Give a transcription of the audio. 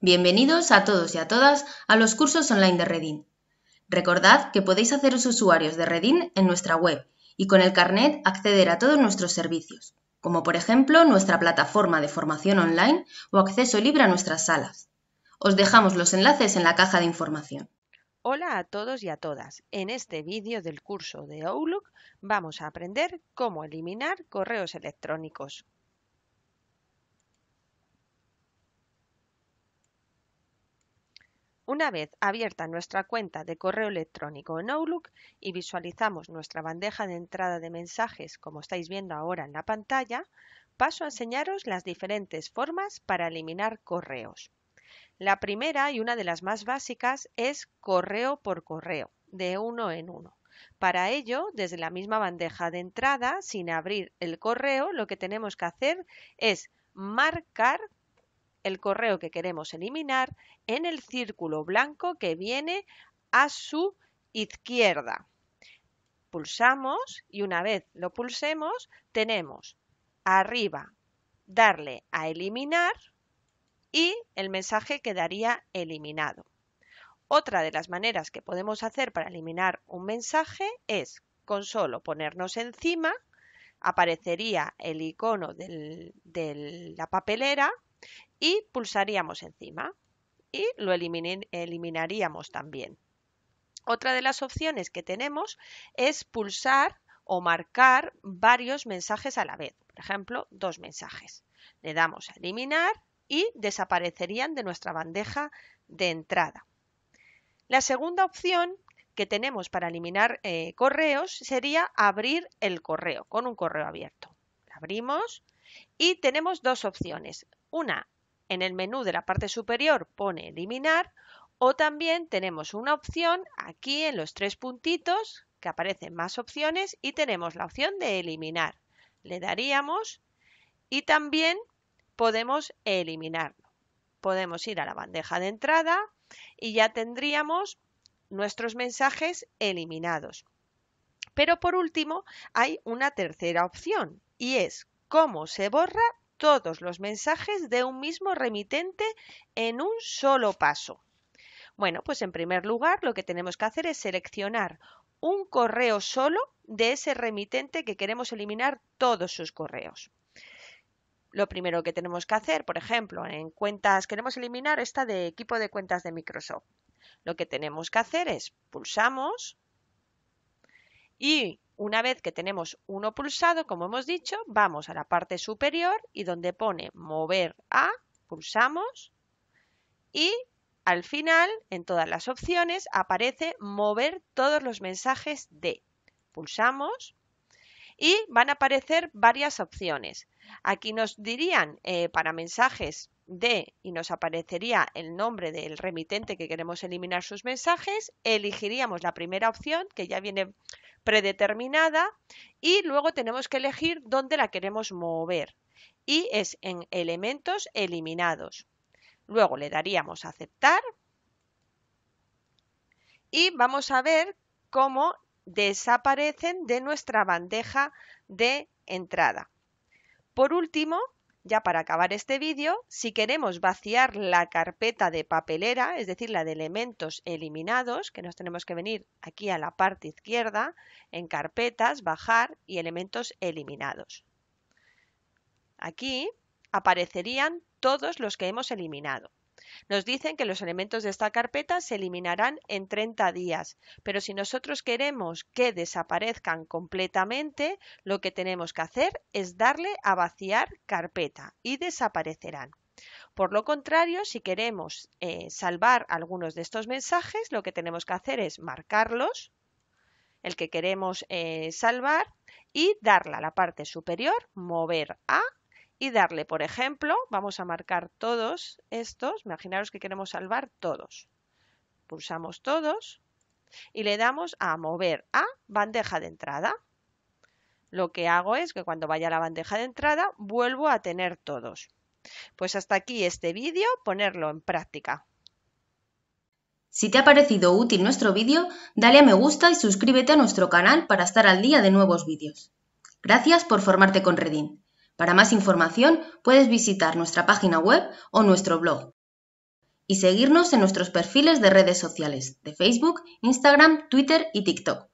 Bienvenidos a todos y a todas a los cursos online de Redin. Recordad que podéis haceros usuarios de Redin en nuestra web y con el carnet acceder a todos nuestros servicios, como por ejemplo nuestra plataforma de formación online o acceso libre a nuestras salas. Os dejamos los enlaces en la caja de información. Hola a todos y a todas. En este vídeo del curso de Outlook vamos a aprender cómo eliminar correos electrónicos. Una vez abierta nuestra cuenta de correo electrónico en Outlook y visualizamos nuestra bandeja de entrada de mensajes como estáis viendo ahora en la pantalla, paso a enseñaros las diferentes formas para eliminar correos. La primera y una de las más básicas es correo por correo, de uno en uno. Para ello, desde la misma bandeja de entrada, sin abrir el correo, lo que tenemos que hacer es marcar el correo que queremos eliminar en el círculo blanco que viene a su izquierda. Pulsamos y una vez lo pulsemos tenemos arriba darle a eliminar y el mensaje quedaría eliminado. Otra de las maneras que podemos hacer para eliminar un mensaje es con solo ponernos encima, aparecería el icono de la papelera y pulsaríamos encima y lo eliminaríamos también. Otra de las opciones que tenemos es pulsar o marcar varios mensajes a la vez, por ejemplo, dos mensajes. Le damos a eliminar y desaparecerían de nuestra bandeja de entrada. La segunda opción que tenemos para eliminar eh, correos sería abrir el correo con un correo abierto. abrimos y tenemos dos opciones. Una, en el menú de la parte superior pone eliminar o también tenemos una opción aquí en los tres puntitos que aparecen más opciones y tenemos la opción de eliminar. Le daríamos y también podemos eliminarlo. Podemos ir a la bandeja de entrada y ya tendríamos nuestros mensajes eliminados. Pero por último, hay una tercera opción y es cómo se borra todos los mensajes de un mismo remitente en un solo paso. Bueno, pues en primer lugar lo que tenemos que hacer es seleccionar un correo solo de ese remitente que queremos eliminar todos sus correos lo primero que tenemos que hacer, por ejemplo, en cuentas, queremos eliminar esta de equipo de cuentas de Microsoft. Lo que tenemos que hacer es pulsamos y una vez que tenemos uno pulsado, como hemos dicho, vamos a la parte superior y donde pone mover a, pulsamos y al final, en todas las opciones, aparece mover todos los mensajes de. Pulsamos y van a aparecer varias opciones. Aquí nos dirían eh, para mensajes de y nos aparecería el nombre del remitente que queremos eliminar sus mensajes, elegiríamos la primera opción que ya viene predeterminada y luego tenemos que elegir dónde la queremos mover y es en elementos eliminados. Luego le daríamos a aceptar y vamos a ver cómo desaparecen de nuestra bandeja de entrada. Por último, ya para acabar este vídeo, si queremos vaciar la carpeta de papelera, es decir, la de elementos eliminados, que nos tenemos que venir aquí a la parte izquierda, en carpetas, bajar y elementos eliminados. Aquí aparecerían todos los que hemos eliminado. Nos dicen que los elementos de esta carpeta se eliminarán en 30 días, pero si nosotros queremos que desaparezcan completamente, lo que tenemos que hacer es darle a vaciar carpeta y desaparecerán. Por lo contrario, si queremos eh, salvar algunos de estos mensajes, lo que tenemos que hacer es marcarlos, el que queremos eh, salvar, y darle a la parte superior, mover a y darle, por ejemplo, vamos a marcar todos estos, imaginaros que queremos salvar todos. Pulsamos todos y le damos a mover a bandeja de entrada. Lo que hago es que cuando vaya a la bandeja de entrada vuelvo a tener todos. Pues hasta aquí este vídeo, ponerlo en práctica. Si te ha parecido útil nuestro vídeo, dale a me gusta y suscríbete a nuestro canal para estar al día de nuevos vídeos. Gracias por formarte con Redin. Para más información puedes visitar nuestra página web o nuestro blog y seguirnos en nuestros perfiles de redes sociales de Facebook, Instagram, Twitter y TikTok.